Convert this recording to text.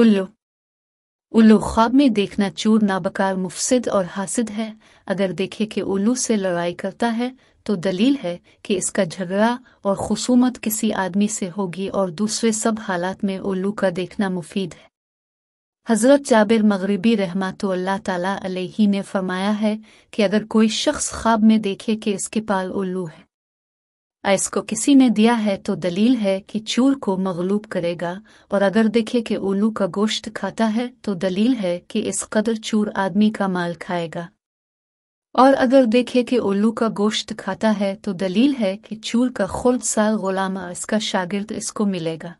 उल्लू उल्लू ख्वाब में देखना चूर नाबकार मुफसिद और हासिद है अगर देखे कि उल्लू से लड़ाई करता है तो दलील है कि इसका झगड़ा और खसूमत किसी आदमी से होगी और दूसरे सब हालात में उल्लू का देखना मुफीद है हज़रत जाबिर मगरबी रहमतुल्लाह ताला अलैहि ने फरमाया है कि अगर कोई शख्स ख्वाब में देखे कि इसके पाल उल्लू है इसको किसी ने दिया है तो दलील है कि चूर को मगलूब करेगा और अगर देखे कि उल्लू का गोश्त खाता है तो दलील है कि इस कदर चूर आदमी का माल खाएगा और अगर देखे कि उल्लू का गोश्त खाता है तो दलील है कि चूर का खुल साल गुलामा इसका शागिर्द इसको मिलेगा